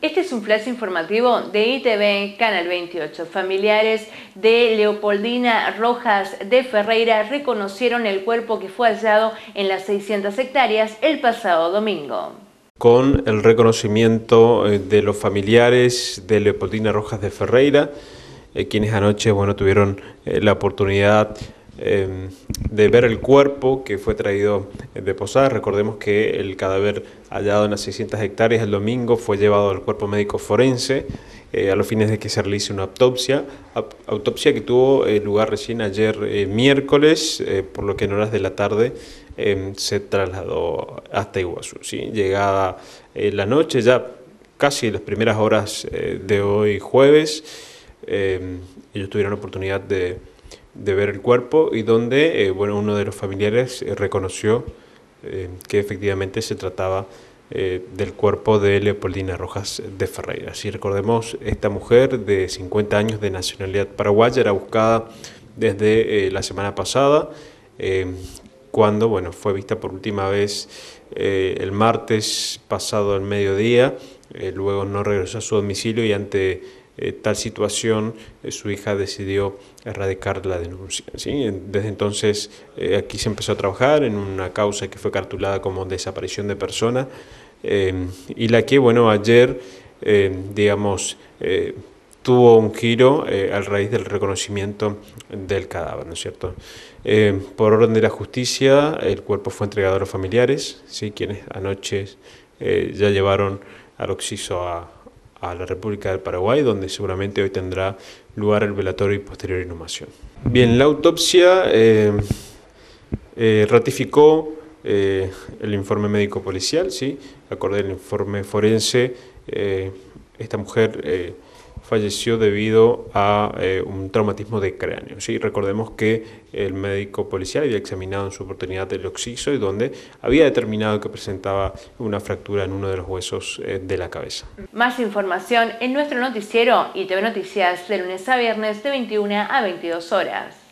Este es un flash informativo de ITV Canal 28. Familiares de Leopoldina Rojas de Ferreira reconocieron el cuerpo que fue hallado en las 600 hectáreas el pasado domingo con el reconocimiento eh, de los familiares de Leopoldina Rojas de Ferreira, eh, quienes anoche bueno, tuvieron eh, la oportunidad Em, de ver el cuerpo que fue traído de posada Recordemos que el cadáver hallado en las 600 hectáreas el domingo fue llevado al cuerpo médico forense eh, a los fines de que se realice una autopsia, autopsia que tuvo eh, lugar recién ayer eh, miércoles, por lo que en horas de la tarde em, se trasladó hasta Iguazú. ¿sí? Llegada la noche, ya casi las primeras horas de hoy jueves, em, ellos tuvieron la oportunidad de de ver el cuerpo y donde eh, bueno, uno de los familiares eh, reconoció eh, que efectivamente se trataba del cuerpo de Leopoldina Rojas de Ferreira. Si recordemos, esta mujer de 50 años de nacionalidad paraguaya era buscada desde la semana pasada, cuando bueno, fue vista por última vez el martes pasado al mediodía, luego no regresó a su domicilio y ante eh, tal situación, eh, su hija decidió erradicar la denuncia. ¿sí? Desde entonces eh, aquí se empezó a trabajar en una causa que fue cartulada como desaparición de persona y la que, bueno, ayer, digamos, tuvo un giro a al raíz del reconocimiento del cadáver, ¿no es cierto? por orden de la justicia, el cuerpo fue entregado a los familiares, ¿sí? quienes anoche ya llevaron al occiso a, a la República del Paraguay, donde seguramente hoy tendrá lugar el velatorio y posterior inhumación. Bien, la autopsia eh, eh, ratificó eh, el informe médico policial, ¿sí? Acordé el informe forense, esta mujer falleció debido a eh, un traumatismo de cráneo. ¿sí? Recordemos que el médico policial había examinado en su oportunidad el occiso y donde había determinado que presentaba una fractura en uno de los huesos eh, de la cabeza. Más información en nuestro noticiero y TV Noticias de lunes a viernes de 21 a 22 horas.